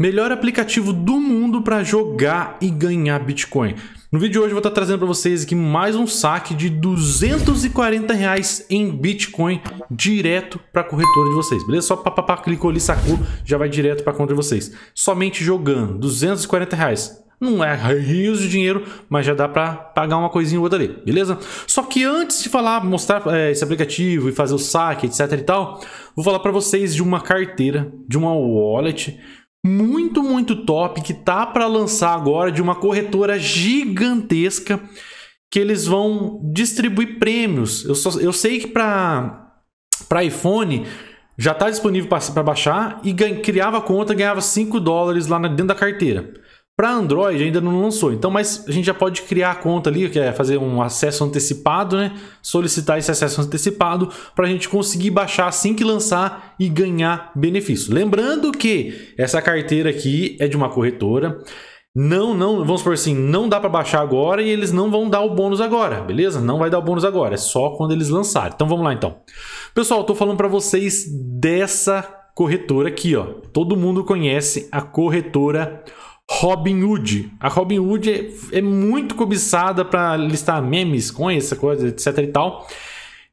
Melhor aplicativo do mundo para jogar e ganhar Bitcoin. No vídeo de hoje eu vou estar tá trazendo para vocês aqui mais um saque de 240 reais em Bitcoin direto para a corretora de vocês, beleza? Só papapá, clicou ali, sacou, já vai direto para a conta de vocês. Somente jogando, 240 reais. Não é rios de dinheiro, mas já dá para pagar uma coisinha ou outra ali, beleza? Só que antes de falar, mostrar é, esse aplicativo e fazer o saque, etc e tal, vou falar para vocês de uma carteira, de uma wallet muito, muito top que tá para lançar agora de uma corretora gigantesca que eles vão distribuir prêmios. Eu, só, eu sei que para iPhone já tá disponível para baixar e ganha, criava conta, ganhava 5 dólares lá na, dentro da carteira. Para Android ainda não lançou, então, mas a gente já pode criar a conta ali, que é fazer um acesso antecipado, né? Solicitar esse acesso antecipado para a gente conseguir baixar assim que lançar e ganhar benefício. Lembrando que essa carteira aqui é de uma corretora. Não, não, vamos por assim, não dá para baixar agora e eles não vão dar o bônus agora, beleza? Não vai dar o bônus agora, é só quando eles lançarem. Então vamos lá então. Pessoal, tô falando para vocês dessa corretora aqui, ó. Todo mundo conhece a corretora Robinhood. A Robinhood é, é muito cobiçada para listar memes, com essa coisa, etc e tal.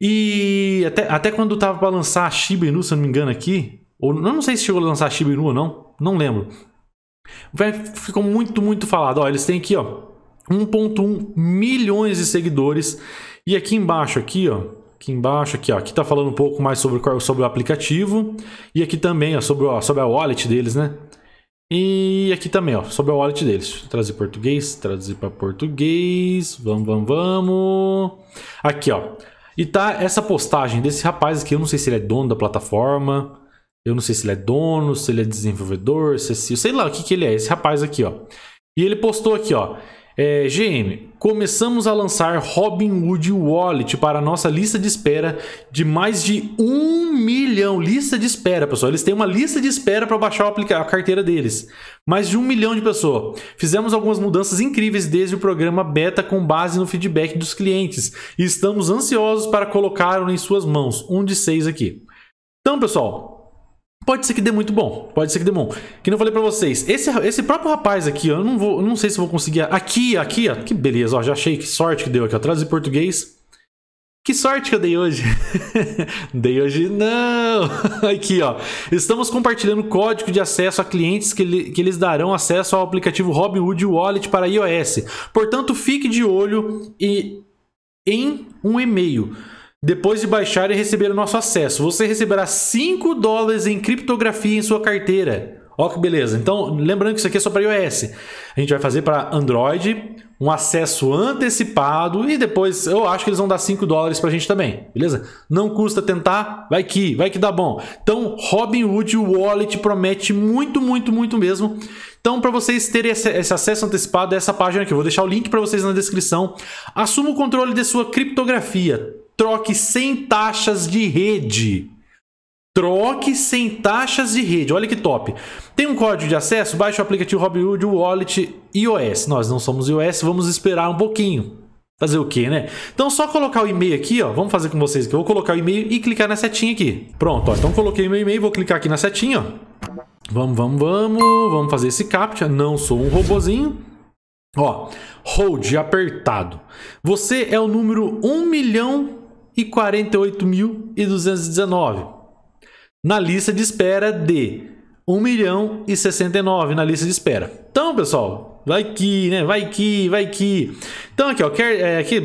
E até, até quando tava para lançar a Shiba Inu, se eu não me engano aqui, ou não sei se chegou a lançar a Shiba Inu ou não, não lembro. Ficou muito, muito falado. Ó, eles têm aqui, ó, 1.1 milhões de seguidores. E aqui embaixo, aqui, ó, aqui embaixo, aqui, ó, aqui tá falando um pouco mais sobre, sobre o aplicativo. E aqui também, ó, sobre, ó, sobre a wallet deles, né? E aqui também, ó, sobre a wallet deles. Vou traduzir português, traduzir para português. Vamos, vamos, vamos. Aqui, ó. E tá essa postagem desse rapaz aqui. Eu não sei se ele é dono da plataforma. Eu não sei se ele é dono, se ele é desenvolvedor, se, se é sei lá o que, que ele é. Esse rapaz aqui, ó. E ele postou aqui, ó. É, GM, começamos a lançar Robinhood Wallet para a nossa lista de espera de mais de um milhão. Lista de espera, pessoal. Eles têm uma lista de espera para baixar a carteira deles. Mais de um milhão de pessoas. Fizemos algumas mudanças incríveis desde o programa beta com base no feedback dos clientes e estamos ansiosos para colocá-lo em suas mãos. Um de seis aqui. Então, pessoal, Pode ser que dê muito bom. Pode ser que dê bom. Que não falei pra vocês. Esse, esse próprio rapaz aqui, eu não vou. não sei se vou conseguir. Aqui, aqui, ó. Que beleza, ó. Já achei que sorte que deu aqui, ó. Traduzir português. Que sorte que eu dei hoje. dei hoje não. aqui, ó. Estamos compartilhando código de acesso a clientes que, li, que eles darão acesso ao aplicativo Robinhood Wallet para iOS. Portanto, fique de olho e, em um e-mail depois de baixar e receber o nosso acesso. Você receberá 5 dólares em criptografia em sua carteira. Ó que beleza. Então, lembrando que isso aqui é só para iOS. A gente vai fazer para Android, um acesso antecipado e depois eu acho que eles vão dar 5 dólares para a gente também, beleza? Não custa tentar, vai que, vai que dá bom. Então, Robinhood Wallet promete muito, muito, muito mesmo. Então, para vocês terem esse, acesso antecipado, é essa página aqui. Eu vou deixar o link para vocês na descrição. Assuma o controle de sua criptografia Troque sem taxas de rede. Troque sem taxas de rede. Olha que top. Tem um código de acesso? Baixe o aplicativo Robinhood Wallet iOS. Nós não somos iOS, vamos esperar um pouquinho. Fazer o quê, né? Então, só colocar o e-mail aqui, ó. Vamos fazer com vocês eu vou colocar o e-mail e clicar na setinha aqui. Pronto, ó. Então, coloquei meu e-mail, vou clicar aqui na setinha, ó. Vamos, vamos, vamos. Vamos fazer esse captcha. Não sou um robozinho. Ó, hold apertado. Você é o número 1 milhão e 48.219. Na lista de espera de 1 milhão e 69 na lista de espera. Então, pessoal, vai que, né? Vai que, vai que. Então, aqui, ó, quer, é, aqui,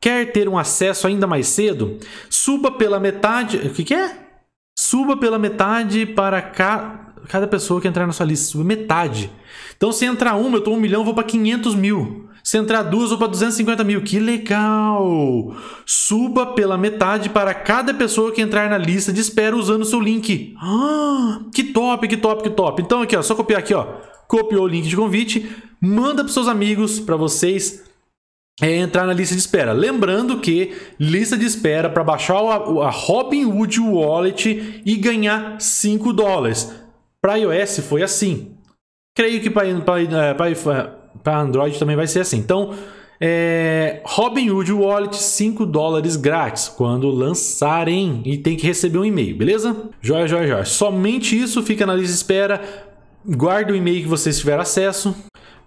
quer ter um acesso ainda mais cedo? Suba pela metade. O que, que é? Suba pela metade para ca... cada pessoa que entrar na sua lista. Suba metade. Então, se entrar uma, eu tô 1 milhão, vou para 500 mil. Centraduz ou para 250 mil. Que legal! Suba pela metade para cada pessoa que entrar na lista de espera usando seu link. Ah, que top, que top, que top. Então aqui, ó, só copiar aqui, ó. Copiou o link de convite, manda para seus amigos, para vocês é entrar na lista de espera. Lembrando que lista de espera para baixar a, a Robinhood Wallet e ganhar 5 dólares. Para iOS foi assim. Creio que para para Android também vai ser assim. Então, é, Robinhood Wallet 5 dólares grátis quando lançarem e tem que receber um e-mail, beleza? Joia, joia, joia. Somente isso, fica na lista de espera. Guarda o e-mail que vocês tiver acesso.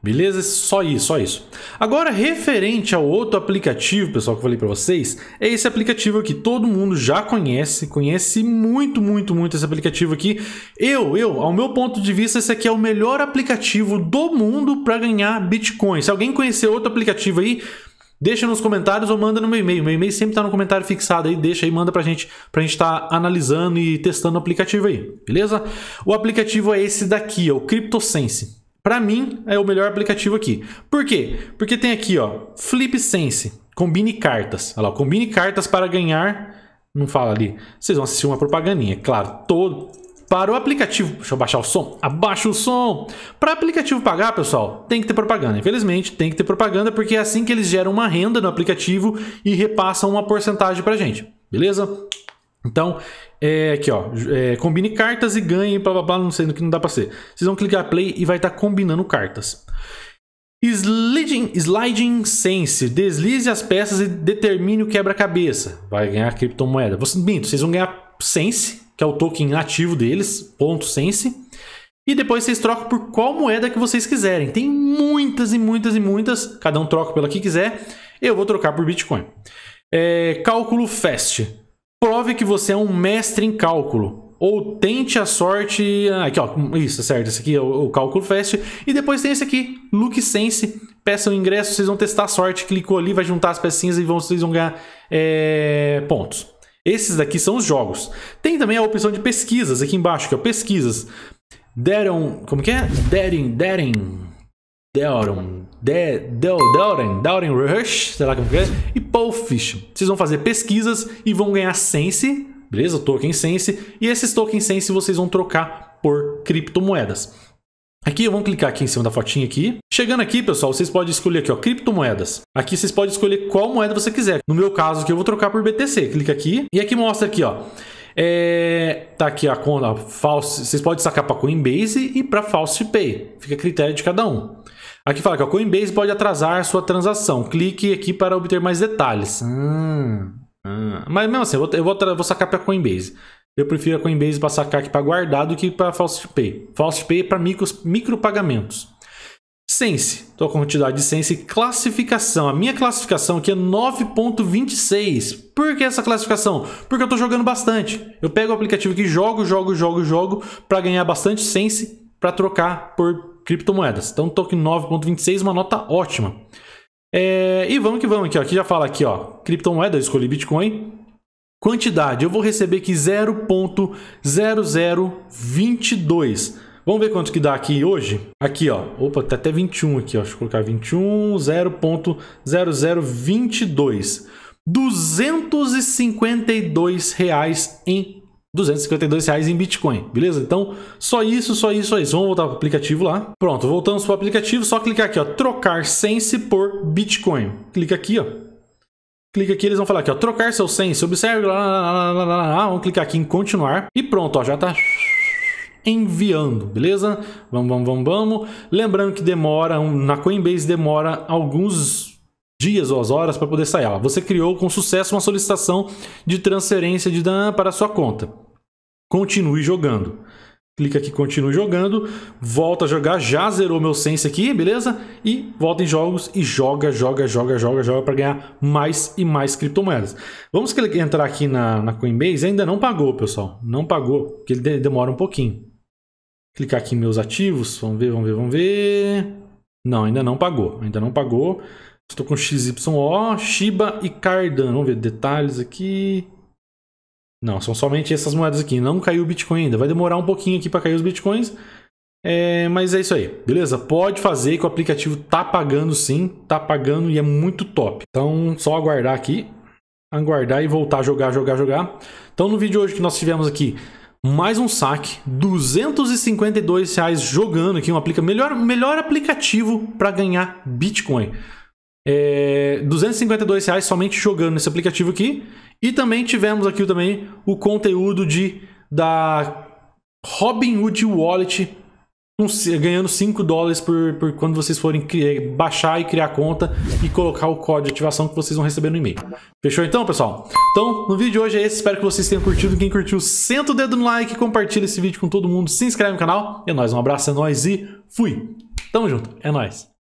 Beleza? Só isso, só isso. Agora, referente ao outro aplicativo, pessoal, que eu falei para vocês, é esse aplicativo aqui. Todo mundo já conhece, conhece muito, muito, muito esse aplicativo aqui. Eu, eu, ao meu ponto de vista, esse aqui é o melhor aplicativo do mundo para ganhar Bitcoin. Se alguém conhecer outro aplicativo aí, Deixa nos comentários ou manda no meu e-mail. Meu e-mail sempre está no comentário fixado aí, deixa aí, manda pra gente, pra gente estar tá analisando e testando o aplicativo aí, beleza? O aplicativo é esse daqui, é o CryptoSense. Para mim, é o melhor aplicativo aqui. Por quê? Porque tem aqui, ó, Flip Sense. Combine cartas. Olha lá, combine cartas para ganhar. Não fala ali. Vocês vão assistir uma propagandinha. É claro, todo, para o aplicativo. Deixa eu baixar o som. Abaixa o som. Para o aplicativo pagar, pessoal, tem que ter propaganda. Infelizmente, tem que ter propaganda porque é assim que eles geram uma renda no aplicativo e repassam uma porcentagem para gente. Beleza? Então, é aqui ó, é, combine cartas e ganhe, blá blá blá, não sei no que não dá pra ser. Vocês vão clicar play e vai estar tá combinando cartas. Sliding, sliding Sense. Deslize as peças e determine o quebra-cabeça. Vai ganhar criptomoeda. Vocês, minto, vocês vão ganhar Sense, que é o token ativo deles, ponto Sense. E depois vocês trocam por qual moeda que vocês quiserem. Tem muitas e muitas e muitas. Cada um troca pela que quiser. Eu vou trocar por Bitcoin. É, cálculo Fast. Prove que você é um mestre em cálculo. Ou tente a sorte. Ah, aqui, ó. Isso, certo. Esse aqui é o, cálculo fast. E depois tem esse aqui, Look Sense. peça um ingresso, vocês vão testar a sorte. Clicou ali, vai juntar as pecinhas e vão, vocês vão ganhar é, pontos. Esses daqui são os jogos. Tem também a opção de pesquisas aqui embaixo, que é pesquisas. Deram. Como que é? Derin, Derin. Delron, De, Del, Delren, Delren Rush, sei lá como que é, e Polefish. Vocês vão fazer pesquisas e vão ganhar Sense, beleza? Token Sense. E esses Token Sense vocês vão trocar por criptomoedas. Aqui, eu vou clicar aqui em cima da fotinha aqui. Chegando aqui, pessoal, vocês podem escolher aqui, ó, criptomoedas. Aqui vocês podem escolher qual moeda você quiser. No meu caso aqui, eu vou trocar por BTC. Clica aqui e aqui mostra aqui, ó. É, tá aqui a conta falsa. Vocês podem sacar para Coinbase e para Falsepay. Fica a critério de cada um. Aqui fala que o Coinbase pode atrasar sua transação. Clique aqui para obter mais detalhes. Hum, hum. Mas mesmo assim, eu vou, eu vou, sacar para Coinbase. Eu prefiro a Coinbase para sacar aqui para guardado que para False Pay. False Pay é para micropagamentos. Micro Sense. Estou com a quantidade de Sense. Classificação. A minha classificação aqui é 9.26. Por que essa classificação? Porque eu estou jogando bastante. Eu pego o aplicativo aqui, jogo, jogo, jogo, jogo para ganhar bastante Sense para trocar por criptomoedas. Então, token 9.26, uma nota ótima. É, e vamos que vamos aqui, ó. Aqui já fala aqui, ó. Criptomoeda, eu escolhi Bitcoin. Quantidade, eu vou receber aqui 0.0022. Vamos ver quanto que dá aqui hoje? Aqui, ó. Opa, tá até 21 aqui, ó. Deixa eu colocar 21, 0.0022. 252 reais em 252 reais em Bitcoin, beleza? Então, só isso, só isso, só isso. Vamos voltar para o aplicativo lá. Pronto, voltamos para o aplicativo, só clicar aqui, ó, trocar Sense por Bitcoin. Clica aqui, ó. Clica aqui, eles vão falar aqui, ó, trocar seu Sense, observe, lá, lá, lá, lá, lá. vamos clicar aqui em continuar e pronto, ó, já está enviando, beleza? Vamos, vamos, vamos, vamos. Lembrando que demora, na Coinbase demora alguns dias ou as horas para poder sair. Ó, você criou com sucesso uma solicitação de transferência de DAN para a sua conta continue jogando. Clica aqui, continue jogando, volta a jogar, já zerou meu sense aqui, beleza? E volta em jogos e joga, joga, joga, joga, joga para ganhar mais e mais criptomoedas. Vamos entrar aqui na, na Coinbase, ainda não pagou, pessoal, não pagou, porque ele demora um pouquinho. Clicar aqui em meus ativos, vamos ver, vamos ver, vamos ver. Não, ainda não pagou, ainda não pagou. Estou com XYO, Shiba e Cardano, vamos ver detalhes aqui. Não, são somente essas moedas aqui. Não caiu o Bitcoin ainda. Vai demorar um pouquinho aqui para cair os Bitcoins. É, mas é isso aí, beleza? Pode fazer que o aplicativo tá pagando sim, tá pagando e é muito top. Então, só aguardar aqui, aguardar e voltar a jogar, jogar, jogar. Então, no vídeo de hoje que nós tivemos aqui, mais um saque, 252 reais jogando aqui, um aplica melhor, melhor aplicativo para ganhar Bitcoin. É, 252 reais somente jogando nesse aplicativo aqui. E também tivemos aqui também o conteúdo de da Robinhood Wallet ganhando 5 dólares por, por quando vocês forem criar, eh, baixar e criar conta e colocar o código de ativação que vocês vão receber no e-mail. Fechou então, pessoal? Então, no vídeo de hoje é esse. Espero que vocês tenham curtido. Quem curtiu, senta o dedo no like, compartilha esse vídeo com todo mundo, se inscreve no canal. É nóis, um abraço, é nóis e fui! Tamo junto, é nóis!